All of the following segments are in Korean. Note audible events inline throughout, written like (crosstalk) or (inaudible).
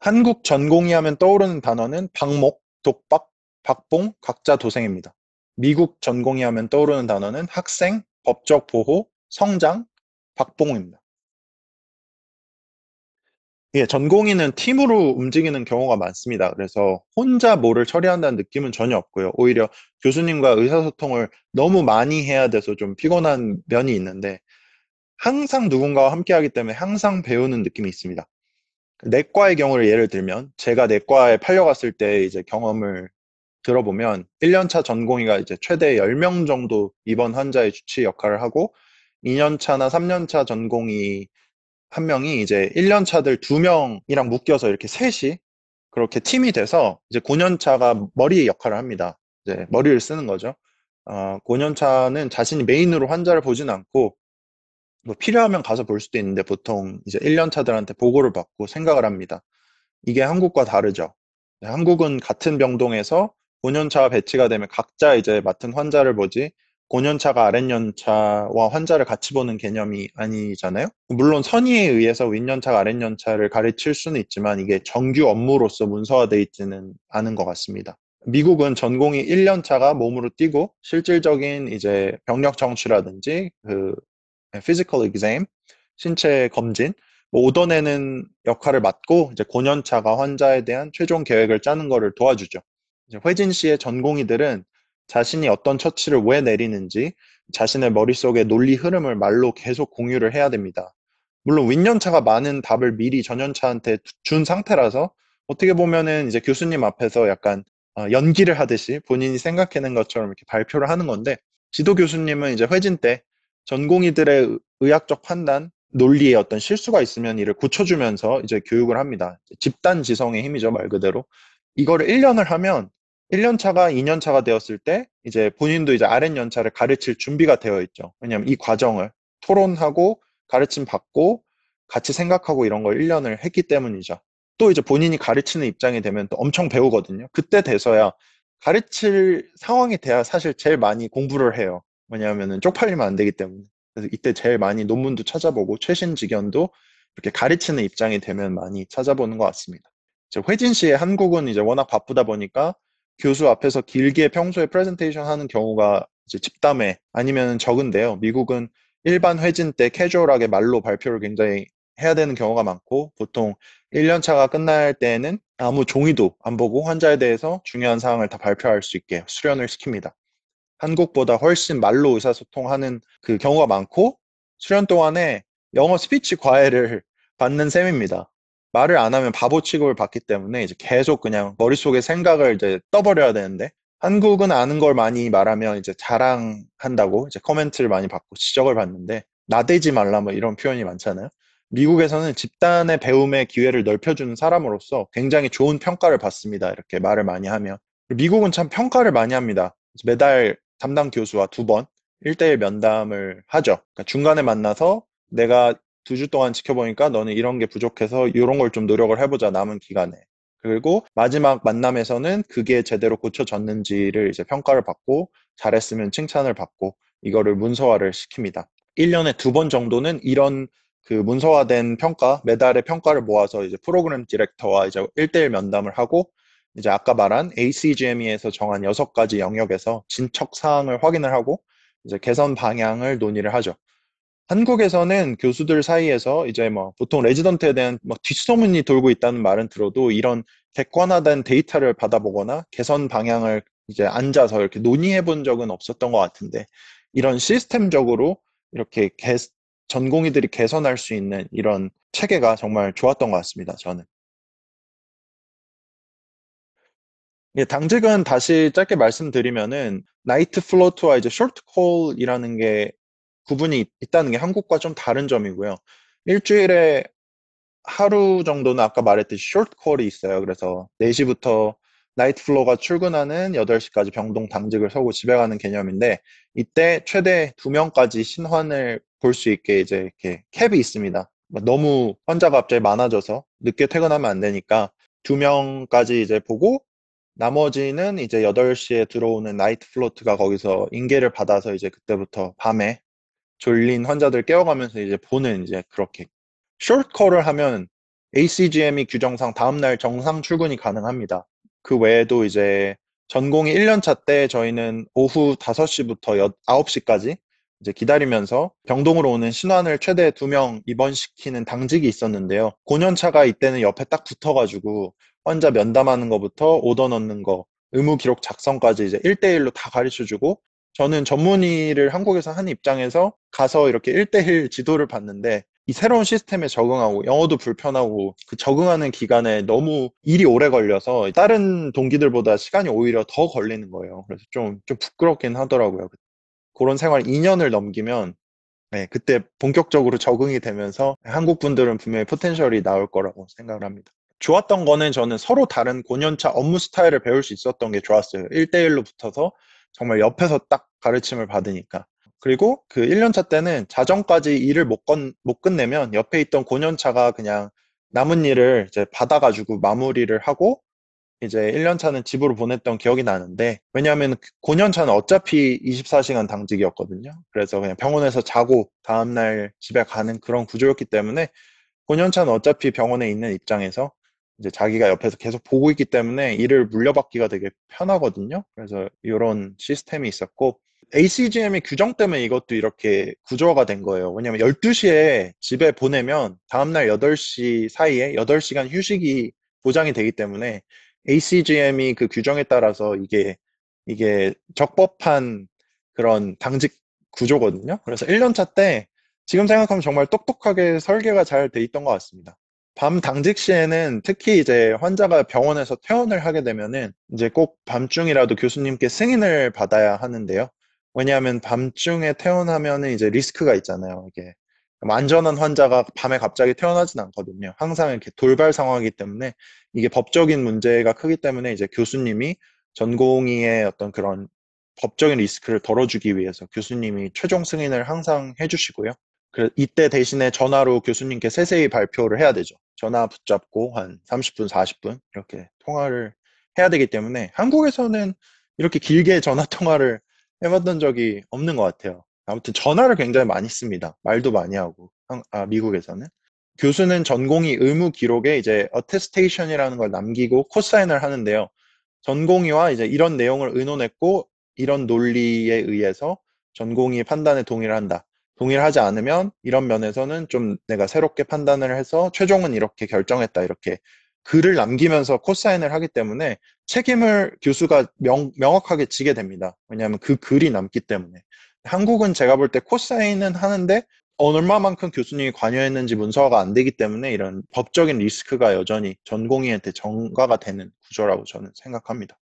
한국 전공이 하면 떠오르는 단어는 박목, 독박, 박봉, 각자 도생입니다. 미국 전공이 하면 떠오르는 단어는 학생, 법적 보호, 성장, 박봉입니다. 예, 전공인은 팀으로 움직이는 경우가 많습니다. 그래서 혼자 뭐를 처리한다는 느낌은 전혀 없고요. 오히려 교수님과 의사소통을 너무 많이 해야 돼서 좀 피곤한 면이 있는데 항상 누군가와 함께하기 때문에 항상 배우는 느낌이 있습니다. 내과의 경우를 예를 들면 제가 내과에 팔려갔을 때 이제 경험을 들어보면 1년차 전공의가 이제 최대 10명 정도 입원 환자의 주치 역할을 하고 2년차나 3년차 전공의 한 명이 이제 1년차들 두 명이랑 묶여서 이렇게 셋이 그렇게 팀이 돼서 이제 9년차가 머리 역할을 합니다. 이제 머리를 쓰는 거죠. 어, 9년차는 자신이 메인으로 환자를 보진 않고 뭐 필요하면 가서 볼 수도 있는데 보통 이제 1년 차들한테 보고를 받고 생각을 합니다. 이게 한국과 다르죠. 네, 한국은 같은 병동에서 5년차가 배치가 되면 각자 이제 맡은 환자를 보지 5년차가 아랫년차와 환자를 같이 보는 개념이 아니잖아요. 물론 선의에 의해서 윗년차가 아랫년차를 가르칠 수는 있지만 이게 정규 업무로서 문서화되어 있지는 않은 것 같습니다. 미국은 전공이 1년차가 몸으로 뛰고 실질적인 이제 병력 정치라든지 그 예, physical exam, 신체 검진, 뭐오더에는 역할을 맡고 이제 고년차가 환자에 대한 최종 계획을 짜는 것을 도와주죠. 회진 씨의 전공의들은 자신이 어떤 처치를 왜 내리는지 자신의 머릿속의 논리 흐름을 말로 계속 공유를 해야 됩니다. 물론 윗년차가 많은 답을 미리 전년차한테 준 상태라서 어떻게 보면은 이제 교수님 앞에서 약간 어, 연기를 하듯이 본인이 생각해낸 것처럼 이렇게 발표를 하는 건데 지도 교수님은 이제 회진 때 전공의들의 의학적 판단, 논리의 어떤 실수가 있으면 이를 고쳐주면서 이제 교육을 합니다. 집단 지성의 힘이죠, 말 그대로. 이거를 1년을 하면 1년 차가 2년 차가 되었을 때 이제 본인도 이제 아랫 연차를 가르칠 준비가 되어 있죠. 왜냐하면 이 과정을 토론하고 가르침 받고 같이 생각하고 이런 걸 1년을 했기 때문이죠. 또 이제 본인이 가르치는 입장이 되면 또 엄청 배우거든요. 그때 돼서야 가르칠 상황이 돼야 사실 제일 많이 공부를 해요. 왜냐하면 쪽팔리면 안 되기 때문에. 그래서 이때 제일 많이 논문도 찾아보고 최신 직연도 이렇게 가르치는 입장이 되면 많이 찾아보는 것 같습니다. 회진 씨의 한국은 이제 워낙 바쁘다 보니까 교수 앞에서 길게 평소에 프레젠테이션 하는 경우가 이제 집담회 아니면 적은데요. 미국은 일반 회진 때 캐주얼하게 말로 발표를 굉장히 해야 되는 경우가 많고 보통 1년차가 끝날 때에는 아무 종이도 안 보고 환자에 대해서 중요한 사항을 다 발표할 수 있게 수련을 시킵니다. 한국보다 훨씬 말로 의사소통하는 그 경우가 많고 수련 동안에 영어 스피치 과외를 (laughs) 받는 셈입니다. 말을 안 하면 바보 취급을 받기 때문에 이제 계속 그냥 머릿속에 생각을 이제 떠버려야 되는데 한국은 아는 걸 많이 말하면 이제 자랑한다고 이제 코멘트를 많이 받고 지적을 받는데 나대지 말라 뭐 이런 표현이 많잖아요. 미국에서는 집단의 배움의 기회를 넓혀주는 사람으로서 굉장히 좋은 평가를 받습니다. 이렇게 말을 많이 하면. 미국은 참 평가를 많이 합니다. 매달 담당 교수와 두 번 일대일 면담을 하죠. 그러니까 중간에 만나서 내가 두 주 동안 지켜보니까 너는 이런 게 부족해서 이런 걸 좀 노력을 해보자 남은 기간에. 그리고 마지막 만남에서는 그게 제대로 고쳐졌는지를 이제 평가를 받고 잘했으면 칭찬을 받고 이거를 문서화를 시킵니다. 1년에 두 번 정도는 이런 그 문서화된 평가, 매달의 평가를 모아서 이제 프로그램 디렉터와 이제 1대1 면담을 하고 이제 아까 말한 ACGME에서 정한 여섯 가지 영역에서 진척 사항을 확인을 하고 이제 개선 방향을 논의를 하죠. 한국에서는 교수들 사이에서 이제 뭐 보통 레지던트에 대한 뭐 뒷소문이 돌고 있다는 말은 들어도 이런 객관화된 데이터를 받아보거나 개선 방향을 이제 앉아서 이렇게 논의해 본 적은 없었던 것 같은데 이런 시스템적으로 이렇게 개, 전공의들이 개선할 수 있는 이런 체계가 정말 좋았던 것 같습니다. 저는. 예, 당직은 다시 짧게 말씀드리면은 나이트 플로트와 이제 쇼트 콜이라는 게 구분이 있다는 게 한국과 좀 다른 점이고요. 일주일에 하루 정도는 아까 말했듯이 쇼트 콜이 있어요. 그래서 4시부터 나이트 플로가 어 출근하는 8시까지 병동 당직을 서고 집에 가는 개념인데 이때 최대 2명까지 신환을 볼 수 있게 이제 이렇게 캡이 있습니다. 너무 환자가 갑자기 많아져서 늦게 퇴근하면 안 되니까 2명까지 이제 보고 나머지는 이제 8시에 들어오는 나이트 플로트가 거기서 인계를 받아서 이제 그때부터 밤에 졸린 환자들 깨워가면서 이제 보는 이제 그렇게 쇼트컬을 하면 ACGM이 규정상 다음날 정상 출근이 가능합니다. 그 외에도 이제 전공이 1년차 때 저희는 오후 5시부터 9시까지 이제 기다리면서 병동으로 오는 신환을 최대 2명 입원시키는 당직이 있었는데요. 고년차가 이때는 옆에 딱 붙어가지고 환자 면담하는 것부터 오더 넣는 거, 의무 기록 작성까지 이제 일대일로다 가르쳐 주고 저는 전문의를 한국에서 한 입장에서 가서 이렇게 일대일 지도를 받는데 이 새로운 시스템에 적응하고 영어도 불편하고 그 적응하는 기간에 너무 일이 오래 걸려서 다른 동기들보다 시간이 오히려 더 걸리는 거예요. 그래서 좀, 좀 부끄럽긴 하더라고요. 그런 생활 2년을 넘기면 네, 그때 본격적으로 적응이 되면서 한국 분들은 분명히 포텐셜이 나올 거라고 생각을 합니다. 좋았던 거는 저는 서로 다른 고년차 업무 스타일을 배울 수 있었던 게 좋았어요. 1대1로 붙어서 정말 옆에서 딱 가르침을 받으니까. 그리고 그 1년차 때는 자정까지 일을 못, 건, 못 끝내면 옆에 있던 고년차가 그냥 남은 일을 이제 받아가지고 마무리를 하고 이제 1년차는 집으로 보냈던 기억이 나는데 왜냐하면 그 고년차는 어차피 24시간 당직이었거든요. 그래서 그냥 병원에서 자고 다음날 집에 가는 그런 구조였기 때문에 고년차는 어차피 병원에 있는 입장에서 이제 자기가 옆에서 계속 보고 있기 때문에 일을 물려받기가 되게 편하거든요. 그래서 이런 시스템이 있었고 ACGM의 규정 때문에 이것도 이렇게 구조화가 된 거예요. 왜냐면 12시에 집에 보내면 다음날 8시 사이에 8시간 휴식이 보장이 되기 때문에 ACGM이 그 규정에 따라서 이게 이게 적법한 그런 당직 구조거든요. 그래서 1년차 때 지금 생각하면 정말 똑똑하게 설계가 잘 돼 있던 것 같습니다. 밤 당직 시에는 특히 이제 환자가 병원에서 퇴원을 하게 되면은 이제 꼭 밤중이라도 교수님께 승인을 받아야 하는데요. 왜냐하면 밤중에 퇴원하면은 이제 리스크가 있잖아요. 이게 안전한 환자가 밤에 갑자기 퇴원하진 않거든요. 항상 이렇게 돌발 상황이기 때문에 이게 법적인 문제가 크기 때문에 이제 교수님이 전공의의 어떤 그런 법적인 리스크를 덜어주기 위해서 교수님이 최종 승인을 항상 해주시고요. 이때 대신에 전화로 교수님께 세세히 발표를 해야 되죠. 전화 붙잡고 한 30분, 40분 이렇게 통화를 해야 되기 때문에 한국에서는 이렇게 길게 전화 통화를 해봤던 적이 없는 것 같아요. 아무튼 전화를 굉장히 많이 씁니다. 말도 많이 하고 아, 미국에서는 교수는 전공이 의무 기록에 이제 어테스테이션이라는 걸 남기고 코사인을 하는데요. 전공이와 이제 이런 내용을 의논했고 이런 논리에 의해서 전공이 판단에 동의를 한다. 동일하지 않으면 이런 면에서는 좀 내가 새롭게 판단을 해서 최종은 이렇게 결정했다 이렇게 글을 남기면서 코사인을 하기 때문에 책임을 교수가 명, 명확하게 지게 됩니다. 왜냐하면 그 글이 남기 때문에. 한국은 제가 볼 때 코사인은 하는데 얼마만큼 교수님이 관여했는지 문서화가 안 되기 때문에 이런 법적인 리스크가 여전히 전공의한테 전가가 되는 구조라고 저는 생각합니다.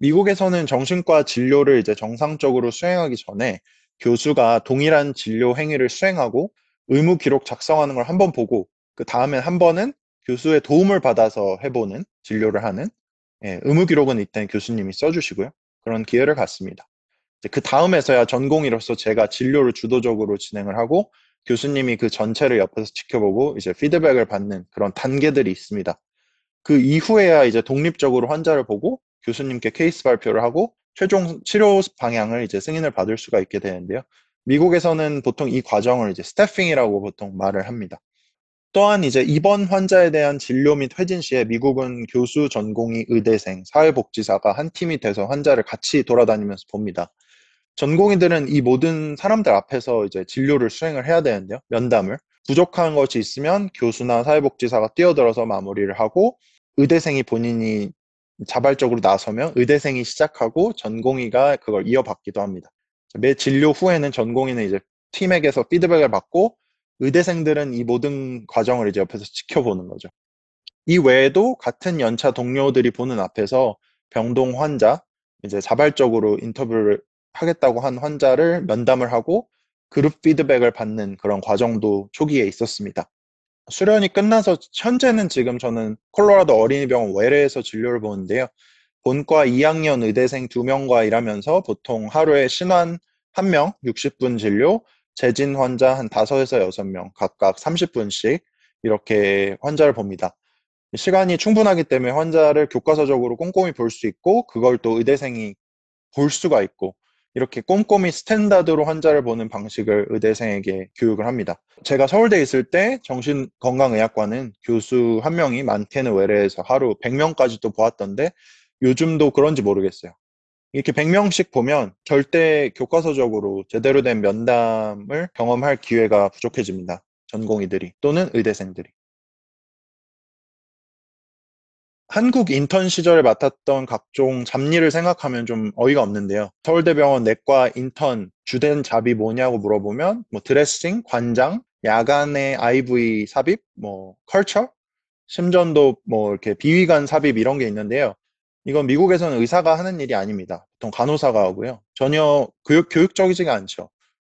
미국에서는 정신과 진료를 이제 정상적으로 수행하기 전에 교수가 동일한 진료 행위를 수행하고 의무 기록 작성하는 걸한번 보고 그 다음에 한 번은 교수의 도움을 받아서 해보는 진료를 하는 예, 의무 기록은 일단 교수님이 써주시고요 그런 기회를 갖습니다. 그 다음에서야 전공이로서 제가 진료를 주도적으로 진행을 하고 교수님이 그 전체를 옆에서 지켜보고 이제 피드백을 받는 그런 단계들이 있습니다. 그 이후에야 이제 독립적으로 환자를 보고 교수님께 케이스 발표를 하고 최종 치료 방향을 이제 승인을 받을 수가 있게 되는데요. 미국에서는 보통 이 과정을 이제 스태핑이라고 보통 말을 합니다. 또한 이제 입원 환자에 대한 진료 및 회진 시에 미국은 교수, 전공이 의대생, 사회복지사가 한 팀이 돼서 환자를 같이 돌아다니면서 봅니다. 전공의들은 이 모든 사람들 앞에서 이제 진료를 수행을 해야 되는데요. 면담을. 부족한 것이 있으면 교수나 사회복지사가 뛰어들어서 마무리를 하고 의대생이 본인이 자발적으로 나서면 의대생이 시작하고 전공의가 그걸 이어받기도 합니다. 매 진료 후에는 전공의는 이제 팀에게서 피드백을 받고 의대생들은 이 모든 과정을 이제 옆에서 지켜보는 거죠. 이 외에도 같은 연차 동료들이 보는 앞에서 병동 환자, 이제 자발적으로 인터뷰를 하겠다고 한 환자를 면담을 하고 그룹 피드백을 받는 그런 과정도 초기에 있었습니다. 수련이 끝나서 현재는 지금 저는 콜로라도 어린이병원 외래에서 진료를 보는데요. 본과 2학년 의대생 2명과 일하면서 보통 하루에 신환 1명, 60분 진료, 재진 환자 한 5에서 6명, 각각 30분씩 이렇게 환자를 봅니다. 시간이 충분하기 때문에 환자를 교과서적으로 꼼꼼히 볼 수 있고, 그걸 또 의대생이 볼 수가 있고, 이렇게 꼼꼼히 스탠다드로 환자를 보는 방식을 의대생에게 교육을 합니다. 제가 서울대에 있을 때 정신건강의학과는 교수 한 명이 많게는 외래에서 하루 100명까지도 보았던데 요즘도 그런지 모르겠어요. 이렇게 100명씩 보면 절대 교과서적으로 제대로 된 면담을 경험할 기회가 부족해집니다. 전공의들이 또는 의대생들이. 한국 인턴 시절에 맡았던 각종 잡일을 생각하면 좀 어이가 없는데요. 서울대병원 내과 인턴 주된 잡이 뭐냐고 물어보면 뭐 드레싱, 관장, 야간의 IV 삽입, 뭐 컬처, 심전도 뭐 이렇게 비위관 삽입 이런 게 있는데요. 이건 미국에서는 의사가 하는 일이 아닙니다. 보통 간호사가 하고요. 전혀 교육, 교육적이지가 않죠.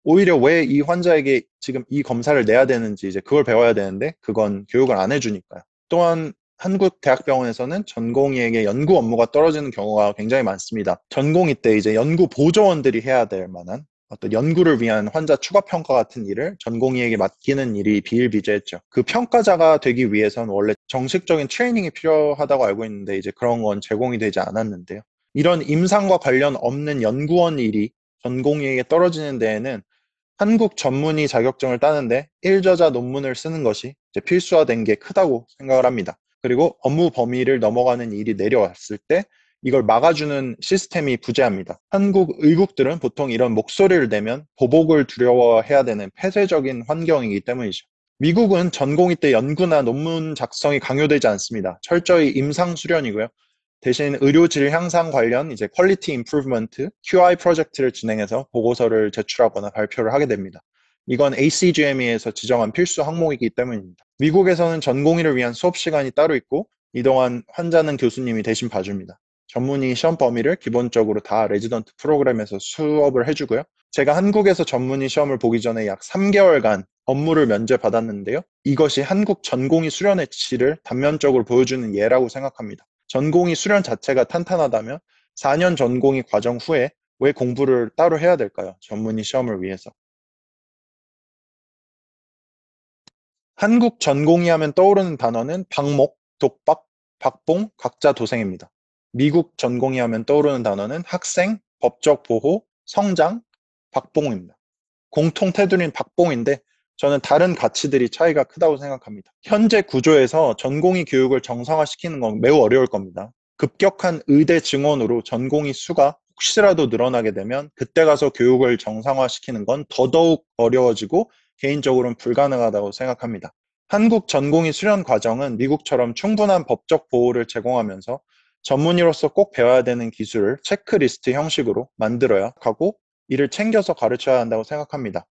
오히려 왜 이 환자에게 지금 이 검사를 내야 되는지 이제 그걸 배워야 되는데 그건 교육을 안 해주니까요. 또한 한국 대학병원에서는 전공의에게 연구 업무가 떨어지는 경우가 굉장히 많습니다. 전공의 때 이제 연구 보조원들이 해야 될 만한 어떤 연구를 위한 환자 추가 평가 같은 일을 전공의에게 맡기는 일이 비일비재했죠. 그 평가자가 되기 위해선 원래 정식적인 트레이닝이 필요하다고 알고 있는데 이제 그런 건 제공이 되지 않았는데요. 이런 임상과 관련 없는 연구원 일이 전공의에게 떨어지는 데에는 한국 전문의 자격증을 따는데 1저자 논문을 쓰는 것이 필수화된 게 크다고 생각을 합니다. 그리고 업무 범위를 넘어가는 일이 내려왔을 때 이걸 막아주는 시스템이 부재합니다. 한국 의국들은 보통 이런 목소리를 내면 보복을 두려워해야 되는 폐쇄적인 환경이기 때문이죠. 미국은 전공의 때 연구나 논문 작성이 강요되지 않습니다. 철저히 임상 수련이고요. 대신 의료질 향상 관련 이제 퀄리티 인프루먼트, QI 프로젝트를 진행해서 보고서를 제출하거나 발표를 하게 됩니다. 이건 ACGME에서 지정한 필수 항목이기 때문입니다. 미국에서는 전공의를 위한 수업 시간이 따로 있고 이동안 환자는 교수님이 대신 봐줍니다. 전문의 시험 범위를 기본적으로 다 레지던트 프로그램에서 수업을 해주고요. 제가 한국에서 전문의 시험을 보기 전에 약 3개월간 업무를 면제받았는데요. 이것이 한국 전공의 수련의 질을 단면적으로 보여주는 예라고 생각합니다. 전공의 수련 자체가 탄탄하다면 4년 전공의 과정 후에 왜 공부를 따로 해야 될까요? 전문의 시험을 위해서. 한국 전공이 하면 떠오르는 단어는 박목, 독박, 박봉, 각자 도생입니다. 미국 전공이 하면 떠오르는 단어는 학생, 법적 보호, 성장, 박봉입니다. 공통 테두리는 박봉인데 저는 다른 가치들이 차이가 크다고 생각합니다. 현재 구조에서 전공이 교육을 정상화시키는 건 매우 어려울 겁니다. 급격한 의대 증원으로 전공이 수가 혹시라도 늘어나게 되면 그때 가서 교육을 정상화시키는 건 더더욱 어려워지고 개인적으로는 불가능하다고 생각합니다. 한국 전공의 수련 과정은 미국처럼 충분한 법적 보호를 제공하면서 전문의로서 꼭 배워야 되는 기술을 체크리스트 형식으로 만들어야 하고 이를 챙겨서 가르쳐야 한다고 생각합니다.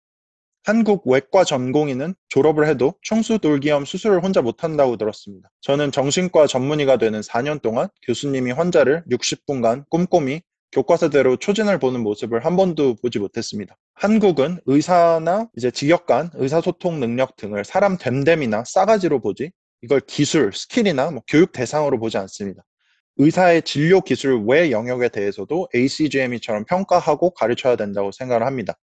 한국 외과 전공의는 졸업을 해도 총수돌기염 수술을 혼자 못한다고 들었습니다. 저는 정신과 전문의가 되는 4년 동안 교수님이 환자를 60분간 꼼꼼히 교과서대로 초진을 보는 모습을 한 번도 보지 못했습니다. 한국은 의사나 이제 직역 간 의사소통 능력 등을 사람 됨됨이나 싸가지로 보지 이걸 기술, 스킬이나 뭐 교육 대상으로 보지 않습니다. 의사의 진료 기술 외 영역에 대해서도 ACGME처럼 평가하고 가르쳐야 된다고 생각을 합니다.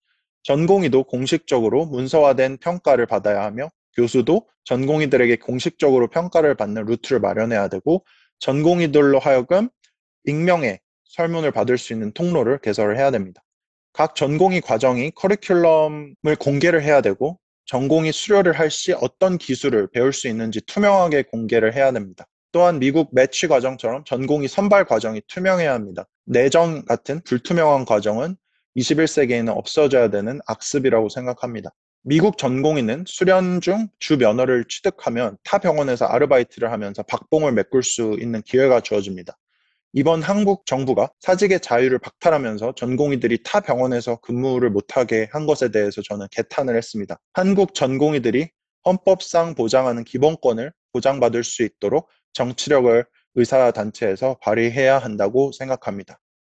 전공의도 공식적으로 문서화된 평가를 받아야 하며 교수도 전공의들에게 공식적으로 평가를 받는 루트를 마련해야 되고 전공의들로 하여금 익명의 설문을 받을 수 있는 통로를 개설을 해야 됩니다. 각 전공의 과정이 커리큘럼을 공개를 해야 되고 전공이 수료를 할 시 어떤 기술을 배울 수 있는지 투명하게 공개를 해야 됩니다. 또한 미국 매치 과정처럼 전공이 선발 과정이 투명해야 합니다. 내정 같은 불투명한 과정은 21세기에는 없어져야 되는 악습이라고 생각합니다. 미국 전공인은 수련 중 주 면허를 취득하면 타 병원에서 아르바이트를 하면서 박봉을 메꿀 수 있는 기회가 주어집니다. 이번 한국 정부가 사직의 자유를 박탈하면서 전공의들이 타 병원에서 근무를 못하게 한 것에 대해서 저는 개탄을 했습니다. 한국 전공의들이 헌법상 보장하는 기본권을 보장받을 수 있도록 정치력을 의사단체에서 발휘해야 한다고 생각합니다.